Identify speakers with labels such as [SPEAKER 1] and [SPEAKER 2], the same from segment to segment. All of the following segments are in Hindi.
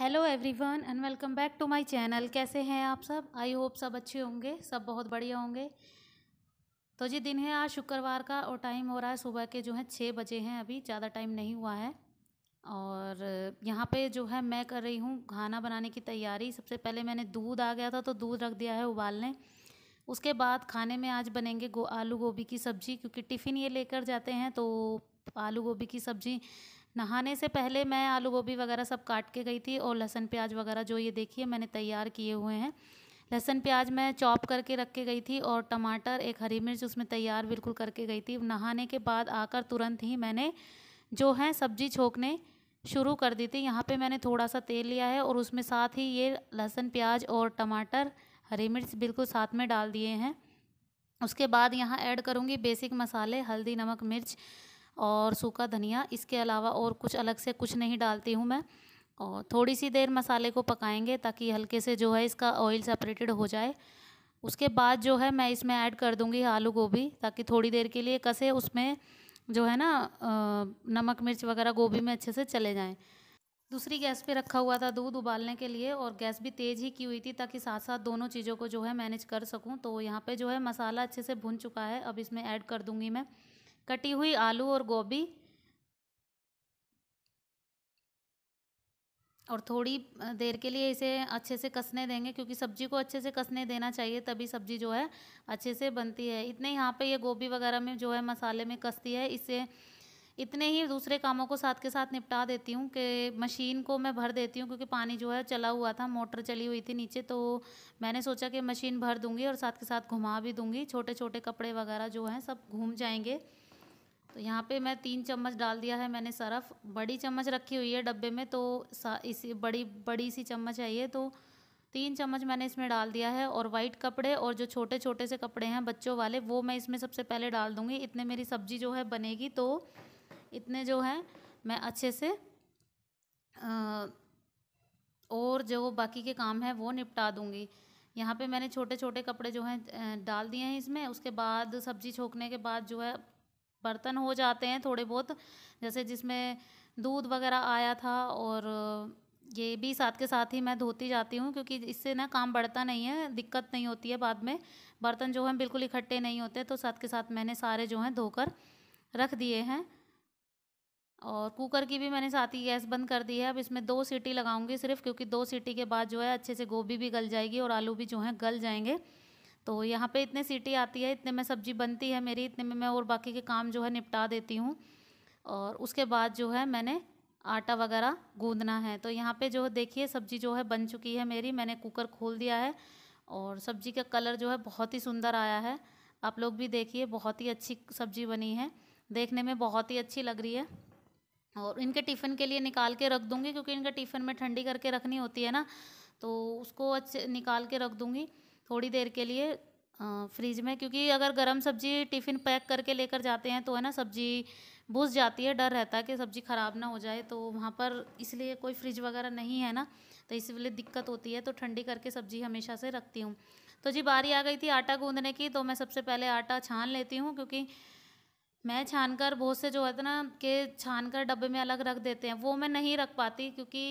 [SPEAKER 1] hello everyone and welcome back to my channel कैसे हैं आप सब आई होप सब अच्छे होंगे सब बहुत बढ़िया होंगे तो जी दिन है आज शुक्रवार का और टाइम हो रहा है सुबह के जो है छः बजे हैं अभी ज़्यादा टाइम नहीं हुआ है और यहाँ पे जो है मैं कर रही हूँ खाना बनाने की तैयारी सबसे पहले मैंने दूध आ गया था तो दूध रख दिया है उबालने उसके बाद खाने में आज बनेंगे गो आलू गोभी की सब्ज़ी क्योंकि टिफ़िन ये लेकर जाते हैं तो आलू गोभी की सब्ज़ी नहाने से पहले मैं आलू गोभी वगैरह सब काट के गई थी और लहसुन प्याज वगैरह जो ये देखिए मैंने तैयार किए हुए हैं लहसुन प्याज मैं चॉप करके रख के गई थी और टमाटर एक हरी मिर्च उसमें तैयार बिल्कुल करके गई थी नहाने के बाद आकर तुरंत ही मैंने जो है सब्जी छोंकने शुरू कर दी थी यहाँ पे मैंने थोड़ा सा तेल लिया है और उसमें साथ ही ये लहसुन प्याज और टमाटर हरी मिर्च बिल्कुल साथ में डाल दिए हैं उसके बाद यहाँ ऐड करूँगी बेसिक मसाले हल्दी नमक मिर्च और सूखा धनिया इसके अलावा और कुछ अलग से कुछ नहीं डालती हूँ मैं और थोड़ी सी देर मसाले को पकाएंगे ताकि हल्के से जो है इसका ऑयल सेपरेटेड हो जाए उसके बाद जो है मैं इसमें ऐड कर दूँगी आलू गोभी ताकि थोड़ी देर के लिए कसे उसमें जो है ना नमक मिर्च वगैरह गोभी में अच्छे से चले जाएँ दूसरी गैस पे रखा हुआ था दूध उबालने के लिए और गैस भी तेज़ ही की हुई थी ताकि साथ साथ दोनों चीज़ों को जो है मैनेज कर सकूं तो यहाँ पे जो है मसाला अच्छे से भुन चुका है अब इसमें ऐड कर दूंगी मैं कटी हुई आलू और गोभी और थोड़ी देर के लिए इसे अच्छे से कसने देंगे क्योंकि सब्जी को अच्छे से कसने देना चाहिए तभी सब्जी जो है अच्छे से बनती है इतने यहाँ पे ये गोभी वगैरह में जो है मसाले में कसती है इसे इतने ही दूसरे कामों को साथ के साथ निपटा देती हूँ कि मशीन को मैं भर देती हूँ क्योंकि पानी जो है चला हुआ था मोटर चली हुई थी नीचे तो मैंने सोचा कि मशीन भर दूँगी और साथ के साथ घुमा भी दूँगी छोटे छोटे कपड़े वगैरह जो हैं सब घूम जाएँगे तो यहाँ पे मैं तीन चम्मच डाल दिया है मैंने सरफ बड़ी चम्मच रखी हुई है डब्बे में तो इसी बड़ी बड़ी सी चम्मच है ये तो तीन चम्मच मैंने इसमें डाल दिया है और वाइट कपड़े और जो छोटे छोटे से कपड़े हैं बच्चों वाले वो मैं इसमें सबसे पहले डाल दूँगी इतने मेरी सब्जी जो है बनेगी तो इतने जो हैं मैं अच्छे से और जो बाकी के काम हैं वो निपटा दूँगी यहाँ पे मैंने छोटे छोटे कपड़े जो हैं डाल दिए हैं इसमें उसके बाद सब्जी छोकने के बाद जो है बर्तन हो जाते हैं थोड़े बहुत जैसे जिसमें दूध वगैरह आया था और ये भी साथ के साथ ही मैं धोती जाती हूँ क्योंकि इससे ना काम बढ़ता नहीं है दिक्कत नहीं होती है बाद में बर्तन जो हैं बिल्कुल इकट्ठे नहीं होते तो साथ के साथ मैंने सारे जो हैं धोकर रख दिए हैं और कुकर की भी मैंने साथ ही गैस बंद कर दी है अब इसमें दो सीटी लगाऊंगी सिर्फ क्योंकि दो सीटी के बाद जो है अच्छे से गोभी भी गल जाएगी और आलू भी जो हैं गल जाएंगे तो यहाँ पे इतने सीटी आती है इतने में सब्जी बनती है मेरी इतने में मैं और बाकी के काम जो है निपटा देती हूँ और उसके बाद जो है मैंने आटा वगैरह गूंदना है तो यहाँ पे जो देखिए सब्जी जो है बन चुकी है मेरी मैंने कुकर खोल दिया है और सब्जी का कलर जो है बहुत ही सुंदर आया है आप लोग भी देखिए बहुत ही अच्छी सब्जी बनी है देखने में बहुत ही अच्छी लग रही है और इनके टिफ़िन के लिए निकाल के रख दूँगी क्योंकि इनका टिफ़िन में ठंडी करके रखनी होती है ना तो उसको अच्छे निकाल के रख दूँगी थोड़ी देर के लिए फ्रिज में क्योंकि अगर गर्म सब्जी टिफ़िन पैक करके लेकर जाते हैं तो है ना सब्जी भूस जाती है डर रहता है कि सब्जी ख़राब ना हो जाए तो वहाँ पर इसलिए कोई फ्रिज वगैरह नहीं है ना तो इसलिए दिक्कत होती है तो ठंडी करके सब्जी हमेशा से रखती हूँ तो जी बारी आ गई थी आटा गूंदने की तो मैं सबसे पहले आटा छान लेती हूँ क्योंकि मैं छान कर बहुत से जो है ना कि छान कर डब्बे में अलग रख देते हैं वो मैं नहीं रख पाती क्योंकि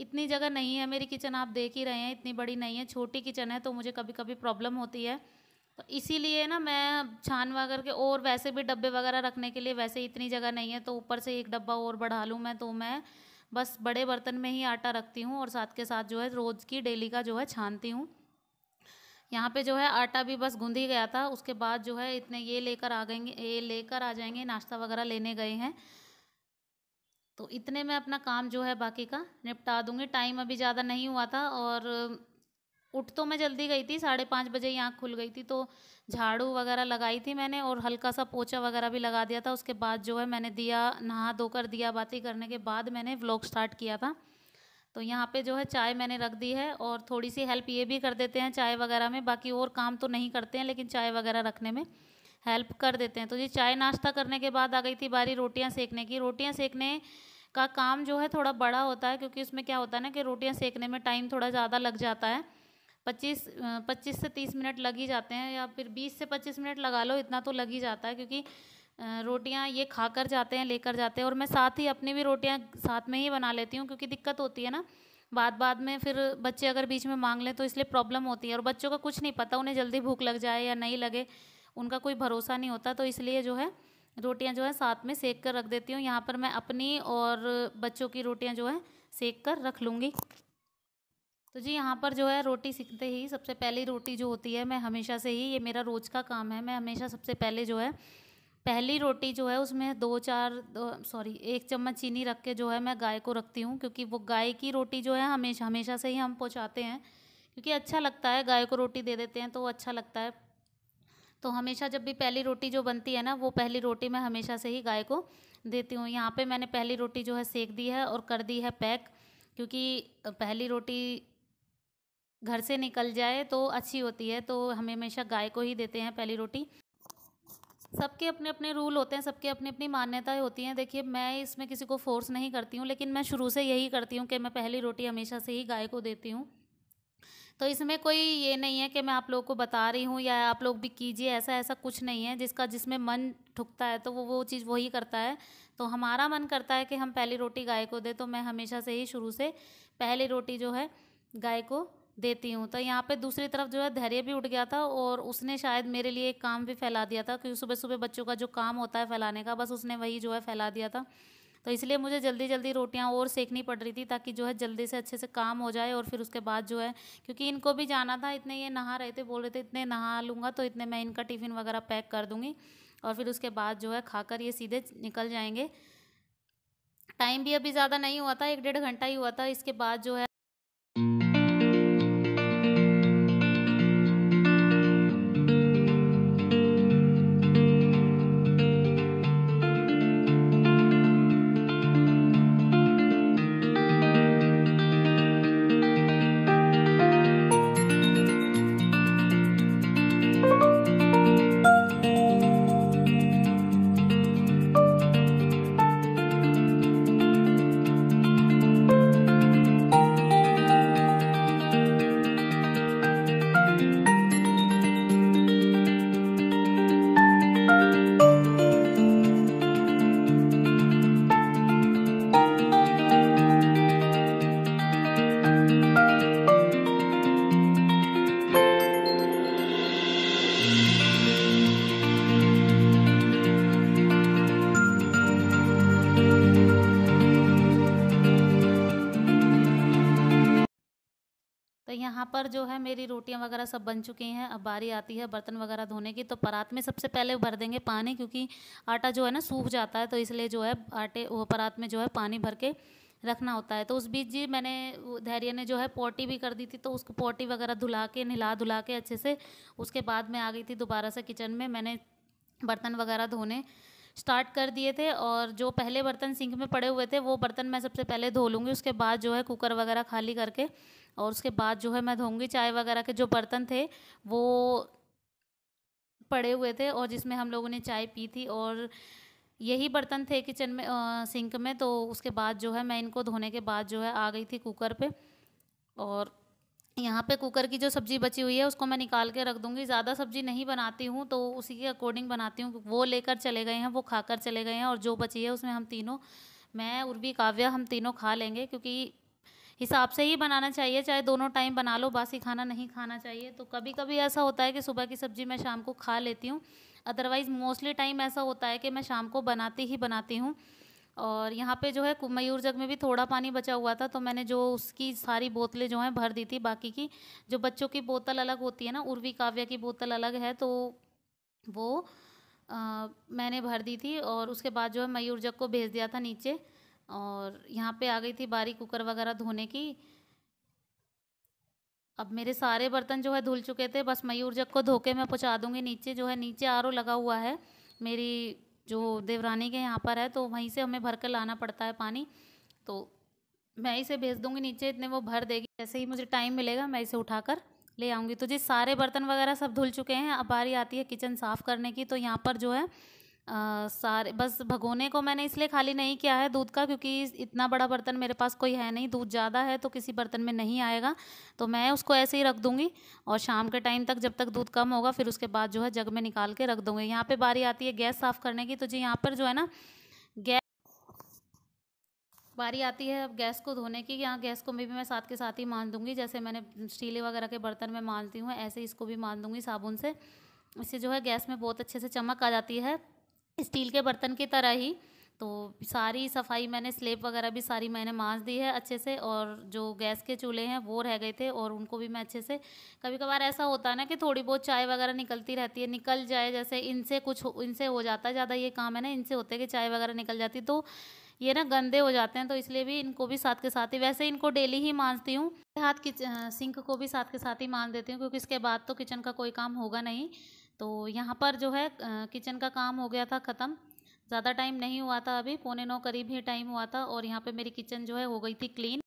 [SPEAKER 1] इतनी जगह नहीं है मेरी किचन आप देख ही रहे हैं इतनी बड़ी नहीं है छोटी किचन है तो मुझे कभी कभी प्रॉब्लम होती है तो इसीलिए ना मैं छान वगैरह के और वैसे भी डब्बे वगैरह रखने के लिए वैसे इतनी जगह नहीं है तो ऊपर से एक डब्बा और बढ़ा लूँ मैं तो मैं बस बड़े बर्तन में ही आटा रखती हूँ और साथ के साथ जो है रोज़ की डेली का जो है छानती हूँ यहाँ पे जो है आटा भी बस गूंध ही गया था उसके बाद जो है इतने ये लेकर आ गएंगे ये लेकर आ जाएंगे नाश्ता वगैरह लेने गए हैं तो इतने में अपना काम जो है बाकी का निपटा दूँगी टाइम अभी ज़्यादा नहीं हुआ था और उठ तो मैं जल्दी गई थी साढ़े पाँच बजे ही आँख खुल गई थी तो झाड़ू वगैरह लगाई थी मैंने और हल्का सा पोछा वगैरह भी लगा दिया था उसके बाद जो है मैंने दिया नहा धोकर दिया बाती करने के बाद मैंने व्लॉग स्टार्ट किया था तो यहाँ पे जो है चाय मैंने रख दी है और थोड़ी सी हेल्प ये भी कर देते हैं चाय वगैरह में बाकी और काम तो नहीं करते हैं लेकिन चाय वगैरह रखने में हेल्प कर देते हैं तो ये चाय नाश्ता करने के बाद आ गई थी बारी रोटियाँ सेकने की रोटियाँ सेकने का काम जो है थोड़ा बड़ा होता है क्योंकि उसमें क्या होता है ना कि रोटियाँ सेकने में टाइम थोड़ा ज़्यादा लग जाता है पच्चीस पच्चीस से तीस मिनट लग ही जाते हैं या फिर बीस से पच्चीस मिनट लगा लो इतना तो लग ही जाता है क्योंकि रोटियां ये खा कर जाते हैं लेकर जाते हैं और मैं साथ ही अपनी भी रोटियां साथ में ही बना लेती हूँ क्योंकि दिक्कत होती है ना बाद बाद में फिर बच्चे अगर बीच में मांग लें तो इसलिए प्रॉब्लम होती है और बच्चों का कुछ नहीं पता उन्हें जल्दी भूख लग जाए या नहीं लगे उनका कोई भरोसा नहीं होता तो इसलिए जो है रोटियां जो है साथ में सेक कर रख देती हूँ यहाँ पर मैं अपनी और बच्चों की रोटियां जो है सेक कर रख लूँगी तो जी यहाँ पर जो है रोटी सीखते ही सबसे पहली रोटी जो होती है मैं हमेशा से ही ये मेरा रोज़ का काम है मैं हमेशा सबसे पहले जो है पहली रोटी जो है उसमें दो चार सॉरी एक चम्मच चीनी रख के जो है मैं गाय को रखती हूँ क्योंकि वो गाय की रोटी जो है हमेशा हमेशा से ही हम पहुँचाते हैं क्योंकि अच्छा लगता है गाय को रोटी दे देते हैं तो अच्छा लगता है तो हमेशा जब भी पहली रोटी जो बनती है ना वो पहली रोटी मैं हमेशा से ही गाय को देती हूँ यहाँ पे मैंने पहली रोटी जो है सेक दी है और कर दी है पैक क्योंकि पहली रोटी घर से निकल जाए तो अच्छी होती है तो हम हमेशा गाय को ही देते हैं पहली रोटी सबके अपने अपने रूल होते हैं सबके अपनी अपनी मान्यताएं होती हैं देखिए मैं इसमें किसी को फोर्स नहीं करती हूँ लेकिन मैं शुरू से यही करती हूँ कि मैं पहली रोटी हमेशा से ही गाय को देती हूँ तो इसमें कोई ये नहीं है कि मैं आप लोग को बता रही हूँ या आप लोग भी कीजिए ऐसा ऐसा कुछ नहीं है जिसका जिसमें मन ठुकता है तो वो वो चीज़ वही करता है तो हमारा मन करता है कि हम पहली रोटी गाय को दे तो मैं हमेशा से ही शुरू से पहली रोटी जो है गाय को देती हूँ तो यहाँ पे दूसरी तरफ जो है धैर्य भी उठ गया था और उसने शायद मेरे लिए एक काम भी फैला दिया था क्योंकि सुबह सुबह बच्चों का जो काम होता है फैलाने का बस उसने वही जो है फैला दिया था तो इसलिए मुझे जल्दी जल्दी रोटियाँ और सेकनी पड़ रही थी ताकि जो है जल्दी से अच्छे से काम हो जाए और फिर उसके बाद जो है क्योंकि इनको भी जाना था इतने ये नहा रहे थे बोल रहे थे इतने नहा लूँगा तो इतने मैं इनका टिफ़िन वगैरह पैक कर दूँगी और फिर उसके बाद जो है खाकर ये सीधे निकल जाएंगे टाइम भी अभी ज़्यादा नहीं हुआ था एक डेढ़ घंटा ही हुआ था इसके बाद जो है पर जो है मेरी रोटियां वगैरह सब बन चुकी हैं अब बारी आती है बर्तन वगैरह धोने की तो परात में सबसे पहले भर देंगे पानी क्योंकि आटा जो है ना सूख जाता है तो इसलिए जो है आटे वो परात में जो है पानी भर के रखना होता है तो उस बीच जी मैंने धैर्य ने जो है पोटी भी कर दी थी तो उसको पोटी वगैरह धुला के नहला धुला के अच्छे से उसके बाद मैं आ गई थी दोबारा से किचन में मैंने बर्तन वगैरह धोने स्टार्ट कर दिए थे और जो पहले बर्तन सिंक में पड़े हुए थे वो बर्तन मैं सबसे पहले धो लूँगी उसके बाद जो है कुकर वगैरह खाली करके और उसके बाद जो है मैं धोंगी चाय वगैरह के जो बर्तन थे वो पड़े हुए थे और जिसमें हम लोगों ने चाय पी थी और यही बर्तन थे किचन में आ, सिंक में तो उसके बाद जो है मैं इनको धोने के बाद जो है आ गई थी कुकर पे और यहाँ पे कुकर की जो सब्ज़ी बची हुई है उसको मैं निकाल के रख दूंगी ज़्यादा सब्ज़ी नहीं बनाती हूँ तो उसी के अकॉर्डिंग बनाती हूँ वो लेकर चले गए हैं वो खाकर चले गए हैं और जो बची है उसमें हम तीनों मैं उर्वी काव्या हम तीनों खा लेंगे क्योंकि हिसाब से ही बनाना चाहिए चाहे दोनों टाइम बना लो बासी खाना नहीं खाना चाहिए तो कभी कभी ऐसा होता है कि सुबह की सब्ज़ी मैं शाम को खा लेती हूँ अदरवाइज़ मोस्टली टाइम ऐसा होता है कि मैं शाम को बनाती ही बनाती हूँ और यहाँ पे जो है मयूर जग में भी थोड़ा पानी बचा हुआ था तो मैंने जो उसकी सारी बोतलें जो हैं भर दी थी बाकी की जो बच्चों की बोतल अलग होती है ना उर्वी काव्य की बोतल अलग है तो वो आ, मैंने भर दी थी और उसके बाद जो है मयूर जग को भेज दिया था नीचे और यहाँ पे आ गई थी बारी कुकर वगैरह धोने की अब मेरे सारे बर्तन जो है धुल चुके थे बस मयूर जग को धो के मैं पहुँचा दूँगी नीचे जो है नीचे आर लगा हुआ है मेरी जो देवरानी के यहाँ पर है तो वहीं से हमें भर कर लाना पड़ता है पानी तो मैं इसे भेज दूँगी नीचे इतने वो भर देगी जैसे ही मुझे टाइम मिलेगा मैं इसे उठाकर ले आऊँगी तो जी सारे बर्तन वगैरह सब धुल चुके हैं अब बारी आती है किचन साफ़ करने की तो यहाँ पर जो है सारे बस भगोने को मैंने इसलिए खाली नहीं किया है दूध का क्योंकि इतना बड़ा बर्तन मेरे पास कोई है नहीं दूध ज़्यादा है तो किसी बर्तन में नहीं आएगा तो मैं उसको ऐसे ही रख दूँगी और शाम के टाइम तक जब तक दूध कम होगा फिर उसके बाद जो है जग में निकाल के रख दूँगी यहाँ पर बारी आती है गैस साफ़ करने की तो जी यहाँ पर जो है ना गैस बारी आती है अब गैस को धोने की यहाँ गैस को भी मैं साथ के साथ ही मान दूँगी जैसे मैंने स्टीले वगैरह के बर्तन में मानती हूँ ऐसे इसको भी मान दूँगी साबुन से इससे जो है गैस में बहुत अच्छे से चमक आ जाती है स्टील के बर्तन की तरह ही तो सारी सफाई मैंने स्लेब वगैरह भी सारी मैंने मांस दी है अच्छे से और जो गैस के चूल्हे हैं वो रह गए थे और उनको भी मैं अच्छे से कभी कभार ऐसा होता है ना कि थोड़ी बहुत चाय वगैरह निकलती रहती है निकल जाए जैसे इनसे कुछ इनसे हो जाता है ज़्यादा ये काम है ना इनसे होते कि चाय वगैरह निकल जाती तो ये ना गंदे हो जाते हैं तो इसलिए भी इनको भी साथ के साथ ही वैसे इनको डेली ही मांजती हूँ हाथ किच सिंक को भी साथ के साथ ही मांज देती हूँ क्योंकि इसके बाद तो किचन का कोई काम होगा नहीं तो यहाँ पर जो है किचन का काम हो गया था ख़त्म ज़्यादा टाइम नहीं हुआ था अभी पौने नौ करीब ही टाइम हुआ था और यहाँ पे मेरी किचन जो है हो गई थी क्लीन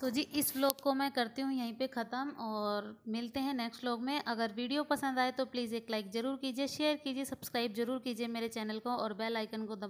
[SPEAKER 1] तो जी इस व्लॉग को मैं करती हूँ यहीं पे ख़त्म और मिलते हैं नेक्स्ट व्लॉग में अगर वीडियो पसंद आए तो प्लीज़ एक लाइक ज़रूर कीजिए शेयर कीजिए सब्सक्राइब ज़रूर कीजिए मेरे चैनल को और बेल आइकन को दबा